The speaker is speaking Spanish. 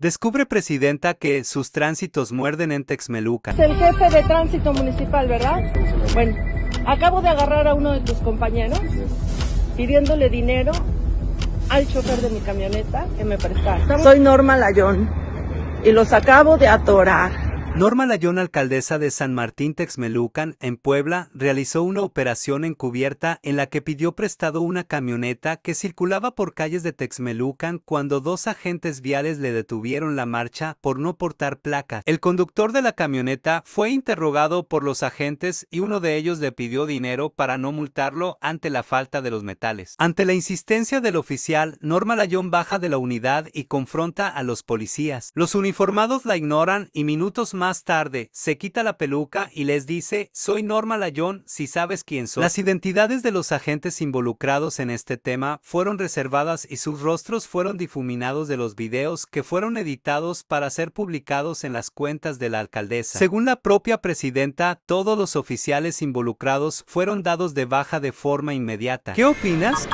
Descubre, presidenta, que sus tránsitos muerden en Texmelucan. Es el jefe de tránsito municipal, ¿verdad? Bueno, acabo de agarrar a uno de tus compañeros pidiéndole dinero al chofer de mi camioneta que me prestaron. Soy Norma Layón y los acabo de atorar. Norma Layón, alcaldesa de San Martín Texmelucan, en Puebla, realizó una operación encubierta en la que pidió prestado una camioneta que circulaba por calles de Texmelucan cuando dos agentes viales le detuvieron la marcha por no portar placas. El conductor de la camioneta fue interrogado por los agentes y uno de ellos le pidió dinero para no multarlo ante la falta de los metales. Ante la insistencia del oficial, Norma Layón baja de la unidad y confronta a los policías. Los uniformados la ignoran y minutos más más tarde, se quita la peluca y les dice, soy Norma Layón, si sabes quién soy. Las identidades de los agentes involucrados en este tema fueron reservadas y sus rostros fueron difuminados de los videos que fueron editados para ser publicados en las cuentas de la alcaldesa. Según la propia presidenta, todos los oficiales involucrados fueron dados de baja de forma inmediata. ¿Qué opinas?